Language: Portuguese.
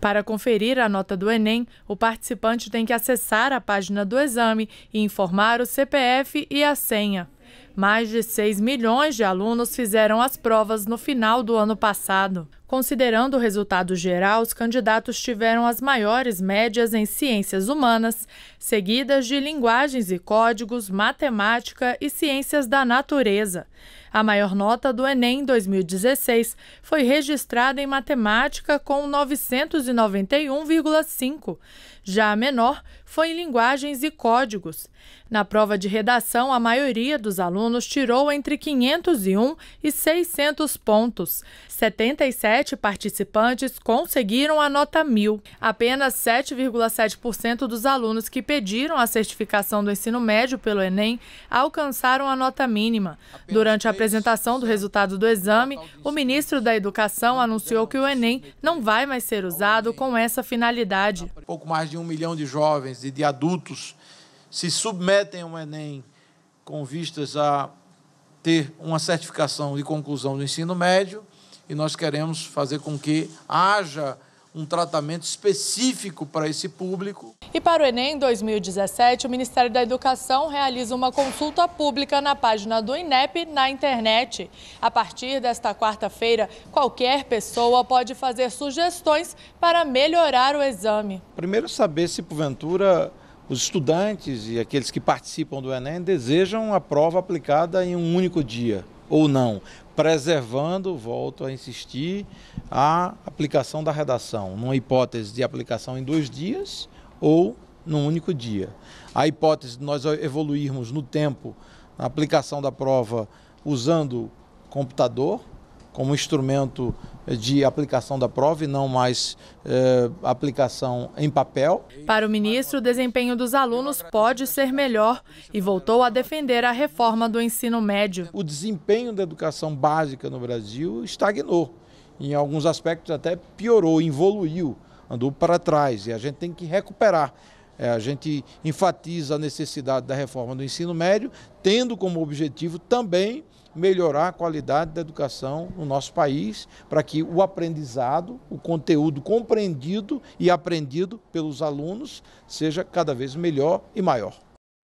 Para conferir a nota do Enem, o participante tem que acessar a página do exame e informar o CPF e a senha. Mais de 6 milhões de alunos fizeram as provas no final do ano passado. Considerando o resultado geral, os candidatos tiveram as maiores médias em ciências humanas, seguidas de linguagens e códigos, matemática e ciências da natureza. A maior nota do Enem 2016 foi registrada em matemática com 991,5. Já a menor foi em linguagens e códigos. Na prova de redação, a maioria dos alunos tirou entre 501 e 600 pontos. 77 sete participantes conseguiram a nota mil. Apenas 7,7% dos alunos que pediram a certificação do ensino médio pelo Enem alcançaram a nota mínima. Durante a apresentação do resultado do exame, o ministro da Educação anunciou que o Enem não vai mais ser usado com essa finalidade. Pouco mais de um milhão de jovens e de adultos se submetem ao Enem com vistas a ter uma certificação de conclusão do ensino médio e nós queremos fazer com que haja um tratamento específico para esse público. E para o Enem 2017, o Ministério da Educação realiza uma consulta pública na página do INEP na internet. A partir desta quarta-feira, qualquer pessoa pode fazer sugestões para melhorar o exame. Primeiro, saber se porventura os estudantes e aqueles que participam do Enem desejam a prova aplicada em um único dia ou não, preservando, volto a insistir, a aplicação da redação, numa hipótese de aplicação em dois dias ou num único dia. A hipótese de nós evoluirmos no tempo na aplicação da prova usando computador, como instrumento eh, de aplicação da prova e não mais eh, aplicação em papel. Para o ministro, o desempenho dos alunos pode ser melhor e voltou a defender a reforma do ensino médio. O desempenho da educação básica no Brasil estagnou. Em alguns aspectos até piorou, evoluiu, andou para trás e a gente tem que recuperar. É, a gente enfatiza a necessidade da reforma do ensino médio, tendo como objetivo também melhorar a qualidade da educação no nosso país, para que o aprendizado, o conteúdo compreendido e aprendido pelos alunos seja cada vez melhor e maior.